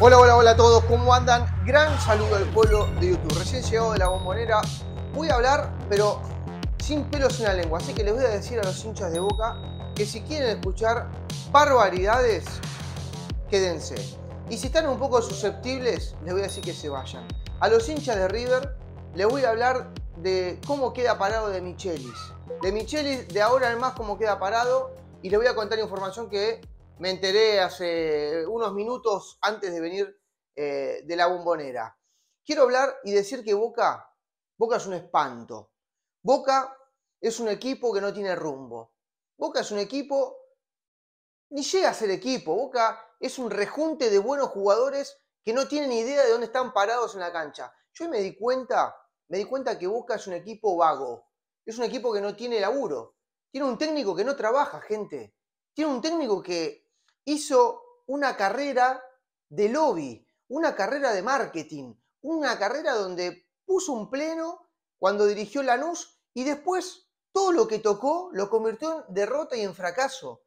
Hola, hola, hola a todos, ¿cómo andan? Gran saludo al pueblo de YouTube. Recién llegado de la bombonera, voy a hablar, pero sin pelos en la lengua. Así que les voy a decir a los hinchas de boca que si quieren escuchar barbaridades, quédense. Y si están un poco susceptibles, les voy a decir que se vayan. A los hinchas de River, les voy a hablar de cómo queda parado de Michelis. De Michelis, de ahora en más, cómo queda parado. Y les voy a contar información que me enteré hace unos minutos antes de venir eh, de la bombonera. Quiero hablar y decir que Boca, Boca es un espanto. Boca es un equipo que no tiene rumbo. Boca es un equipo, ni llega a ser equipo. Boca es un rejunte de buenos jugadores que no tienen idea de dónde están parados en la cancha. Yo me di cuenta, me di cuenta que Boca es un equipo vago. Es un equipo que no tiene laburo. Tiene un técnico que no trabaja, gente. Tiene un técnico que hizo una carrera de lobby, una carrera de marketing, una carrera donde puso un pleno cuando dirigió Lanús y después todo lo que tocó lo convirtió en derrota y en fracaso.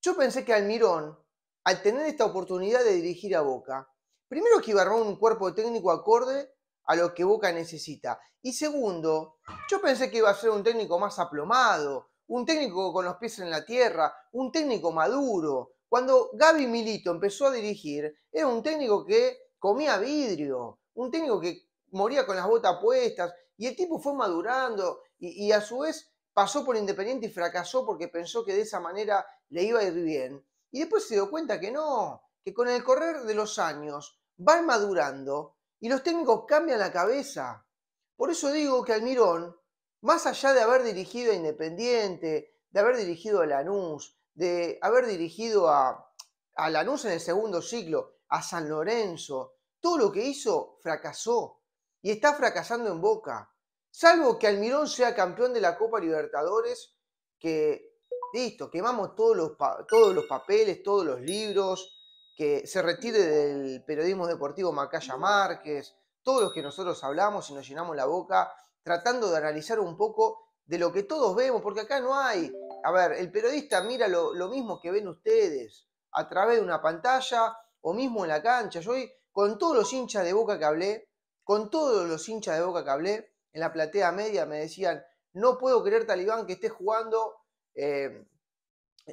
Yo pensé que Almirón, al tener esta oportunidad de dirigir a Boca, primero que iba a armar un cuerpo técnico acorde a lo que Boca necesita. Y segundo, yo pensé que iba a ser un técnico más aplomado, un técnico con los pies en la tierra, un técnico maduro, cuando Gaby Milito empezó a dirigir, era un técnico que comía vidrio, un técnico que moría con las botas puestas, y el tipo fue madurando y, a su vez pasó por Independiente y fracasó porque pensó que de esa manera le iba a ir bien. Y después se dio cuenta que no, que con el correr de los años van madurando y los técnicos cambian la cabeza. Por eso digo que Almirón, más allá de haber dirigido a Independiente, de haber dirigido a Lanús, de haber dirigido a, a Lanús en el segundo ciclo, a San Lorenzo. Todo lo que hizo fracasó y está fracasando en Boca. Salvo que Almirón sea campeón de la Copa Libertadores, que listo, quemamos todos los, todos los papeles, todos los libros, que se retire del periodismo deportivo Macaya Márquez, todos los que nosotros hablamos y nos llenamos la boca tratando de analizar un poco de lo que todos vemos, porque acá no hay a ver, el periodista mira lo, mismo que ven ustedes a través de una pantalla o mismo en la cancha. Yo hoy, con todos los hinchas de boca que hablé, con todos los hinchas de boca que hablé, en la platea media me decían, no puedo creer talibán que esté jugando eh,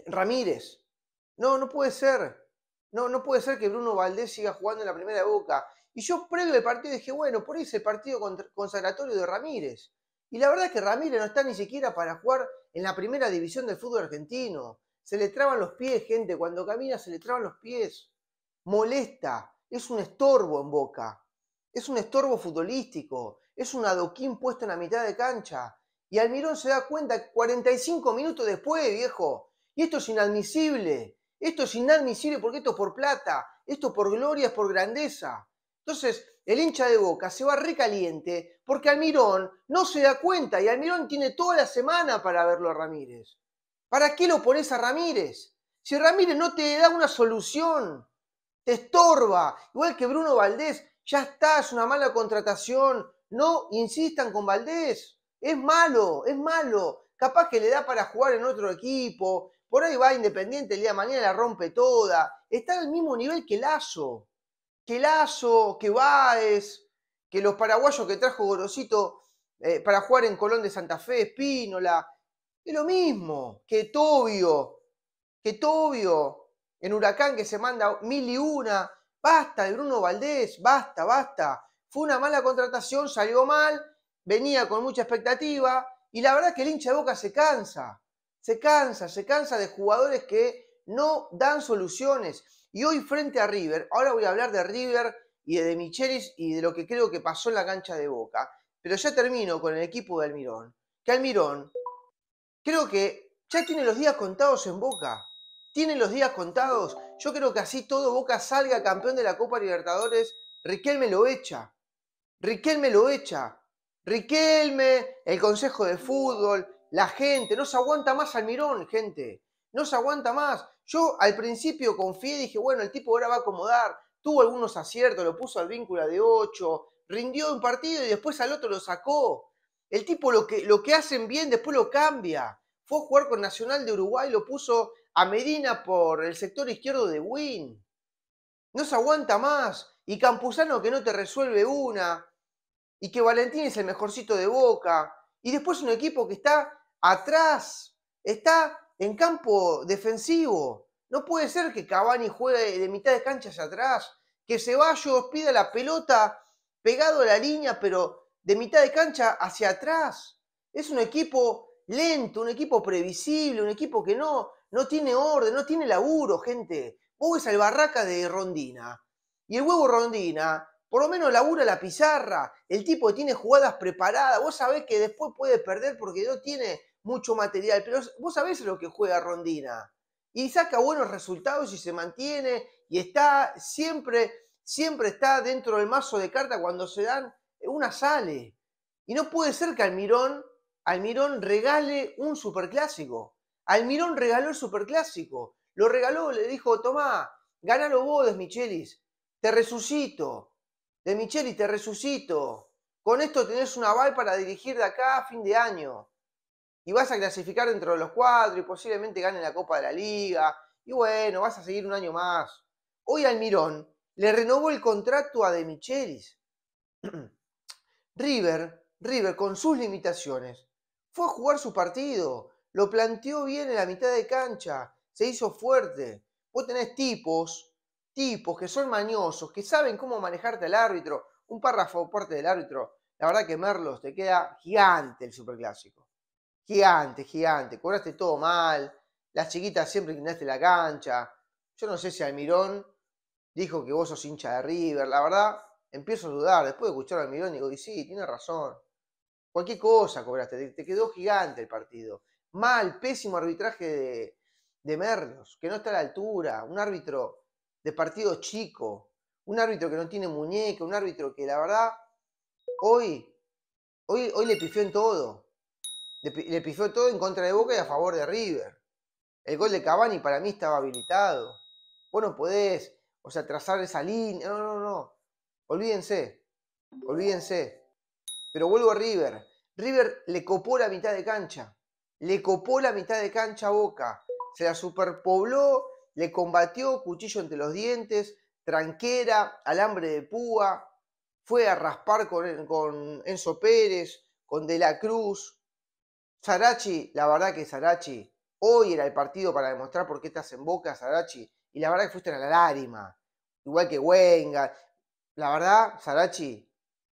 Ramírez. No, no puede ser. No, no puede ser que Bruno Valdés siga jugando en la primera boca. Y yo previo el partido dije, bueno, por ese el partido consagratorio de Ramírez. Y la verdad es que Ramírez no está ni siquiera para jugar en la primera división del fútbol argentino. Se le traban los pies, gente. Cuando camina se le traban los pies. Molesta. Es un estorbo en boca. Es un estorbo futbolístico. Es un adoquín puesto en la mitad de cancha. Y Almirón se da cuenta 45 minutos después, viejo. Y esto es inadmisible. Esto es inadmisible porque esto es por plata. Esto es por gloria, es por grandeza. Entonces, el hincha de Boca se va recaliente porque Almirón no se da cuenta y Almirón tiene toda la semana para verlo a Ramírez. ¿Para qué lo pones a Ramírez? Si Ramírez no te da una solución, te estorba, igual que Bruno Valdés, ya está, es una mala contratación, no insistan con Valdés, es malo, es malo, capaz que le da para jugar en otro equipo, por ahí va Independiente el día de mañana, la rompe toda, está al mismo nivel que Lazo que Lazo, que Báez, que los paraguayos que trajo Gorosito eh, para jugar en Colón de Santa Fe, Espínola, es lo mismo, que Tobio, que Tobio en Huracán que se manda mil y una, basta de Bruno Valdés, basta, basta. Fue una mala contratación, salió mal, venía con mucha expectativa y la verdad que el hincha de Boca se cansa, se cansa, se cansa de jugadores que no dan soluciones. Y hoy frente a River, ahora voy a hablar de River y de, Michelis y de lo que creo que pasó en la cancha de Boca. Pero ya termino con el equipo de Almirón. Que Almirón, creo que ya tiene los días contados en Boca. Tiene los días contados. Yo creo que así todo Boca salga campeón de la Copa Libertadores. Riquelme lo echa. Riquelme lo echa. Riquelme, el Consejo de Fútbol, la gente. No se aguanta más Almirón, gente. No se aguanta más. Yo al principio confié, dije, bueno, el tipo ahora va a acomodar, tuvo algunos aciertos, lo puso al vínculo de 8, rindió un partido y después al otro lo sacó. El tipo lo que, lo que hacen bien después lo cambia. Fue a jugar con Nacional de Uruguay, lo puso a Medina por el sector izquierdo de Win. No se aguanta más. Y Campuzano que no te resuelve una. Y que Valentín es el mejorcito de boca. Y después un equipo que está atrás. Está en campo defensivo. No puede ser que Cavani juegue de mitad de cancha hacia atrás, que Ceballos pida la pelota pegado a la línea, pero de mitad de cancha hacia atrás. Es un equipo lento, un equipo previsible, un equipo que no, no tiene orden, no tiene laburo, gente. Vos ves al barraca de Rondina. Y el huevo Rondina, por lo menos labura la pizarra. El tipo tiene jugadas preparadas. Vos sabés que después puede perder porque no tiene mucho material, pero vos sabés lo que juega Rondina. Y saca buenos resultados y se mantiene y está siempre, siempre está dentro del mazo de carta cuando se dan, una sale. Y no puede ser que Almirón, Almirón regale un superclásico. Almirón regaló el superclásico. Lo regaló, le dijo, tomá, ganalo vos, Michelis. Te resucito. De Michelis, te resucito. Con esto tenés una aval para dirigir de acá a fin de año y vas a clasificar dentro de los cuatro y posiblemente gane la Copa de la Liga. Y bueno, vas a seguir un año más. Hoy Almirón le renovó el contrato a De River, River con sus limitaciones, fue a jugar su partido, lo planteó bien en la mitad de cancha, se hizo fuerte. Vos tenés tipos, tipos que son mañosos, que saben cómo manejarte al árbitro. Un párrafo aparte del árbitro, la verdad que Merlos te queda gigante el superclásico gigante, gigante, cobraste todo mal, las chiquitas siempre inclinaste la cancha. Yo no sé si Almirón dijo que vos sos hincha de River, la verdad, empiezo a dudar, después de escuchar a Almirón digo, sí, tiene razón. Cualquier cosa cobraste, te quedó gigante el partido. Mal, pésimo arbitraje de, Merlos, que no está a la altura, un árbitro de partido chico, un árbitro que no tiene muñeca, un árbitro que la verdad hoy, hoy, hoy le pifió en todo. Le, pisó todo en contra de Boca y a favor de River. El gol de Cavani para mí estaba habilitado. Vos no podés, o sea, trazar esa línea. No, no, no. Olvídense. Olvídense. Pero vuelvo a River. River le copó la mitad de cancha. Le copó la mitad de cancha a Boca. Se la superpobló, le combatió cuchillo entre los dientes, tranquera, alambre de púa. Fue a raspar con, con Enzo Pérez, con De la Cruz, Sarachi, la verdad que Sarachi, hoy era el partido para demostrar por qué estás en boca, Sarachi, y la verdad que fuiste a la lágrima, igual que Wenga. La verdad, Sarachi,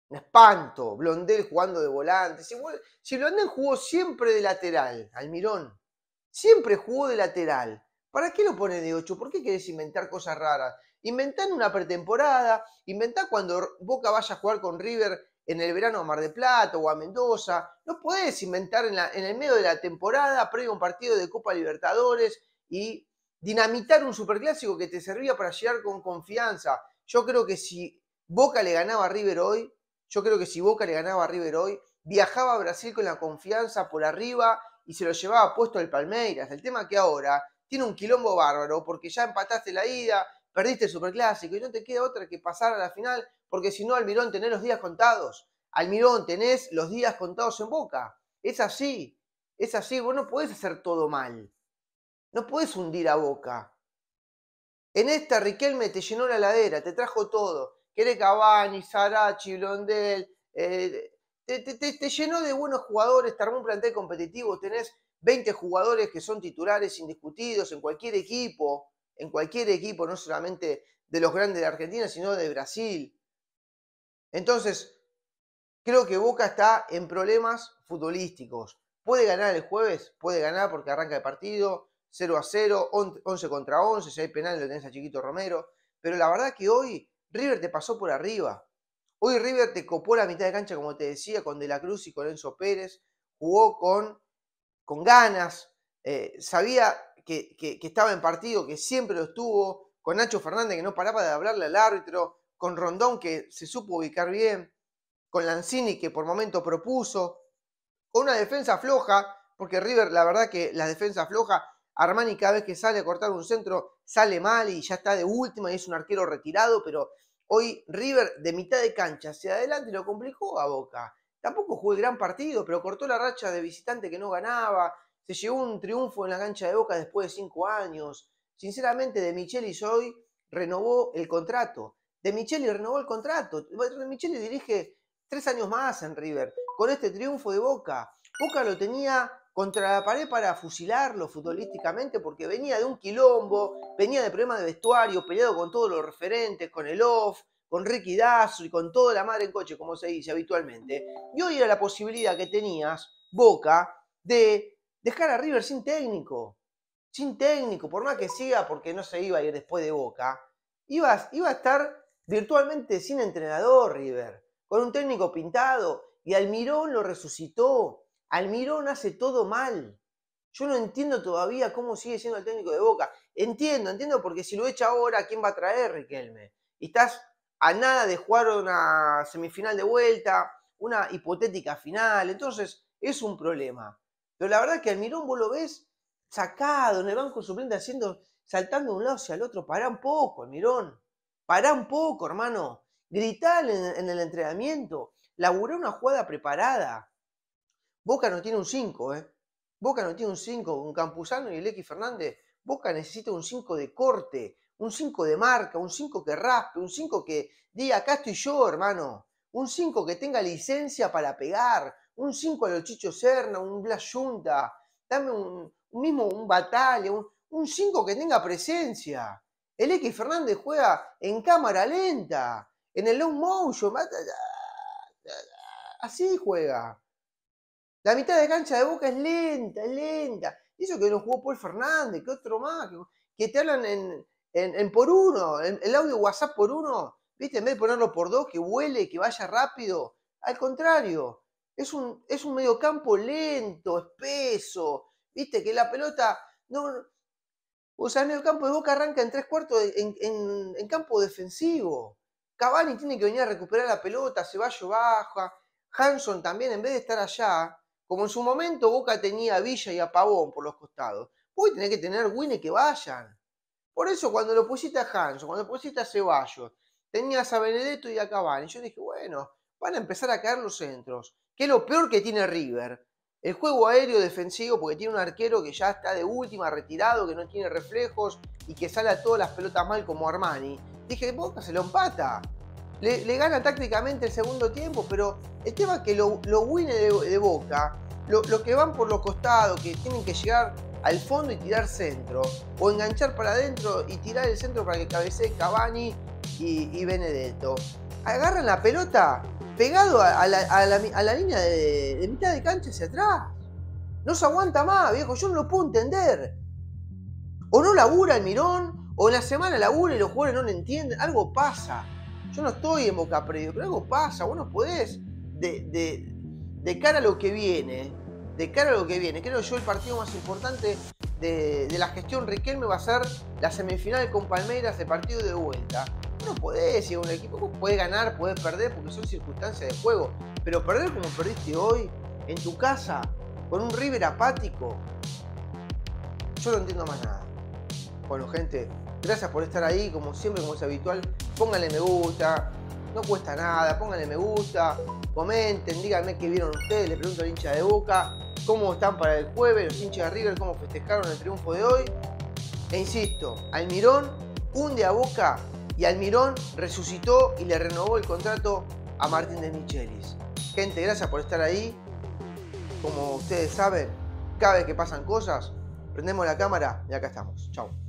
un espanto. Blondel jugando de volante. Si, si Blondel jugó siempre de lateral, Almirón, siempre jugó de lateral. ¿Para qué lo pone de 8? ¿Por qué querés inventar cosas raras? Inventar una pretemporada, inventar cuando Boca vaya a jugar con River en el verano a Mar de Plata o a Mendoza. No puedes inventar en, el medio de la temporada, previo un partido de Copa Libertadores y dinamitar un superclásico que te servía para llegar con confianza. Yo creo que si Boca le ganaba a River hoy, yo creo que si Boca le ganaba a River hoy, viajaba a Brasil con la confianza por arriba y se lo llevaba puesto el Palmeiras. El tema que ahora tiene un quilombo bárbaro porque ya empataste la ida, perdiste el superclásico y no te queda otra que pasar a la final porque si no, Almirón, tenés los días contados. Almirón, tenés los días contados en boca. Es así. Es así. Vos no podés hacer todo mal. No podés hundir a boca. En esta, Riquelme te llenó la ladera, te trajo todo. Quiere Cavani, Sarachi, Blondel. Eh, te, te, llenó de buenos jugadores, te armó un plantel competitivo. Tenés 20 jugadores que son titulares indiscutidos en cualquier equipo. En cualquier equipo, no solamente de los grandes de Argentina, sino de Brasil. Entonces, creo que Boca está en problemas futbolísticos. Puede ganar el jueves, puede ganar porque arranca el partido, 0 a 0, 11 contra 11, si hay penal lo tenés a Chiquito Romero. Pero la verdad que hoy River te pasó por arriba. Hoy River te copó la mitad de cancha, como te decía, con De la Cruz y con Enzo Pérez. Jugó con, ganas, eh, sabía que, estaba en partido, que siempre lo estuvo, con Nacho Fernández que no paraba de hablarle al árbitro, con Rondón que se supo ubicar bien, con Lanzini que por momento propuso, con una defensa floja, porque River la verdad que la defensa floja, Armani cada vez que sale a cortar un centro sale mal y ya está de última y es un arquero retirado, pero hoy River de mitad de cancha hacia adelante lo complicó a Boca. Tampoco jugó el gran partido, pero cortó la racha de visitante que no ganaba, se llevó un triunfo en la cancha de Boca después de cinco años. Sinceramente, de Michelis hoy renovó el contrato. De Micheli renovó el contrato. De Micheli dirige tres años más en River, con este triunfo de Boca. Boca lo tenía contra la pared para fusilarlo futbolísticamente porque venía de un quilombo, venía de problemas de vestuario, peleado con todos los referentes, con el off, con Ricky Dazo y con toda la madre en coche, como se dice habitualmente. Y hoy era la posibilidad que tenías, Boca, de dejar a River sin técnico. Sin técnico, por más que siga, porque no se iba a ir después de Boca, iba a estar virtualmente sin entrenador, River, con un técnico pintado, y Almirón lo resucitó. Almirón hace todo mal. Yo no entiendo todavía cómo sigue siendo el técnico de Boca. Entiendo, entiendo, porque si lo echa ahora, ¿quién va a traer, Riquelme? Y estás a nada de jugar una semifinal de vuelta, una hipotética final. Entonces, es un problema. Pero la verdad que Almirón vos lo ves sacado en el banco suplente haciendo, saltando de un lado hacia el otro. para un poco, Almirón. Pará un poco, hermano. Gritá en, el entrenamiento. Laburá una jugada preparada. Boca no tiene un 5, ¿eh? Boca no tiene un 5 Un Campuzano y el X Fernández. Boca necesita un 5 de corte, un 5 de marca, un 5 que raspe, un 5 que diga, acá estoy yo, hermano. Un 5 que tenga licencia para pegar, un 5 a los Chicho Serna, un Blas Junta, dame un, mismo un Batalla, un 5 que tenga presencia. El X Fernández juega en cámara lenta, en el long motion. Así juega. La mitad de cancha de Boca es lenta, es lenta. eso que no jugó Paul Fernández, que otro más, que, te hablan en, por uno, el audio WhatsApp por uno, ¿viste? En vez de ponerlo por dos, que huele, que vaya rápido. Al contrario, es un, es un mediocampo lento, espeso, ¿viste? Que la pelota no, o sea, en el campo de Boca arranca en tres cuartos en, campo defensivo. Cavani tiene que venir a recuperar la pelota, Ceballo baja, Hanson también, en vez de estar allá, como en su momento Boca tenía a Villa y a Pavón por los costados, hoy tener que tener Winne que vayan. Por eso cuando lo pusiste a Hanson, cuando lo pusiste a Ceballos, tenías a Benedetto y a Cavani, yo dije, bueno, van a empezar a caer los centros, que es lo peor que tiene River. El juego aéreo defensivo, porque tiene un arquero que ya está de última, retirado, que no tiene reflejos y que sale a todas las pelotas mal como Armani. Dije, Boca se lo empata. Le, gana tácticamente el segundo tiempo, pero el tema es que lo, lo de, Boca, los lo que van por los costados, que tienen que llegar al fondo y tirar centro, o enganchar para adentro y tirar el centro para que cabecee Cavani y Benedetto. Agarran la pelota pegado a, la, línea de, mitad de cancha hacia atrás. No se aguanta más, viejo, yo no lo puedo entender. O no labura el mirón, o en la semana labura y los jugadores no lo entienden, algo pasa. Yo no estoy en boca predio pero algo pasa, vos no podés de, cara a lo que viene, de cara a lo que viene. Creo yo el partido más importante de, la gestión Riquelme va a ser la semifinal con Palmeiras, de partido de vuelta no podés ir un equipo, puede ganar, puede perder, porque son circunstancias de juego. Pero perder como perdiste hoy, en tu casa, con un River apático, yo no entiendo más nada. Bueno, gente, gracias por estar ahí, como siempre, como es habitual. Pónganle me gusta, no cuesta nada, pónganle me gusta, comenten, díganme qué vieron ustedes, le pregunto al hincha de Boca, cómo están para el jueves, los hinchas de River, cómo festejaron el triunfo de hoy. E insisto, Almirón hunde a Boca y Almirón resucitó y le renovó el contrato a Martín de Michelis. Gente, gracias por estar ahí. Como ustedes saben, cada vez que pasan cosas, prendemos la cámara y acá estamos. Chao.